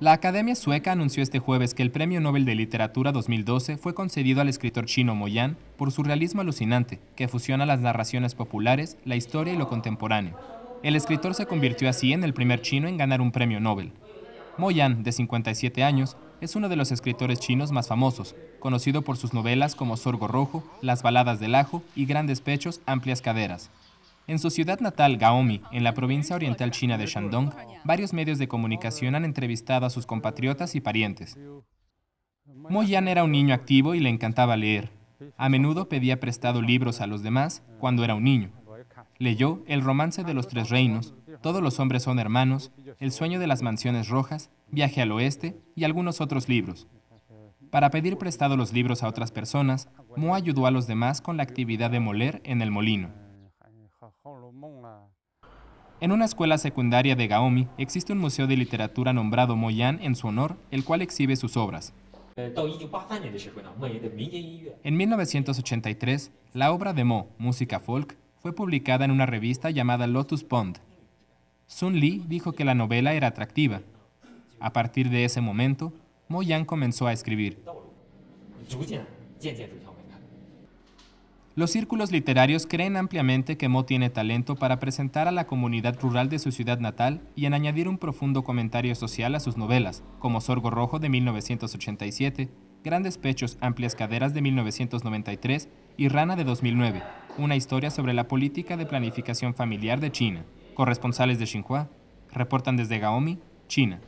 La Academia Sueca anunció este jueves que el Premio Nobel de Literatura 2012 fue concedido al escritor chino Moyan por su realismo alucinante, que fusiona las narraciones populares, la historia y lo contemporáneo. El escritor se convirtió así en el primer chino en ganar un premio Nobel. Moyan, de 57 años, es uno de los escritores chinos más famosos, conocido por sus novelas como Sorgo Rojo, Las Baladas del Ajo y Grandes Pechos, Amplias Caderas. En su ciudad natal, Gaomi, en la provincia oriental china de Shandong, varios medios de comunicación han entrevistado a sus compatriotas y parientes. Mo Yan era un niño activo y le encantaba leer. A menudo pedía prestado libros a los demás cuando era un niño. Leyó El romance de los tres reinos, Todos los hombres son hermanos, El sueño de las mansiones rojas, Viaje al oeste y algunos otros libros. Para pedir prestado los libros a otras personas, Mo ayudó a los demás con la actividad de moler en el molino. En una escuela secundaria de Gaomi existe un museo de literatura nombrado Moyan en su honor, el cual exhibe sus obras. En 1983, la obra de Mo, Música Folk, fue publicada en una revista llamada Lotus Pond. Sun Li dijo que la novela era atractiva. A partir de ese momento, Mo Yan comenzó a escribir. Los círculos literarios creen ampliamente que Mo tiene talento para presentar a la comunidad rural de su ciudad natal y en añadir un profundo comentario social a sus novelas, como Sorgo Rojo de 1987, Grandes Pechos, Amplias Caderas de 1993 y Rana de 2009, una historia sobre la política de planificación familiar de China. Corresponsales de Xinhua reportan desde Gaomi, China.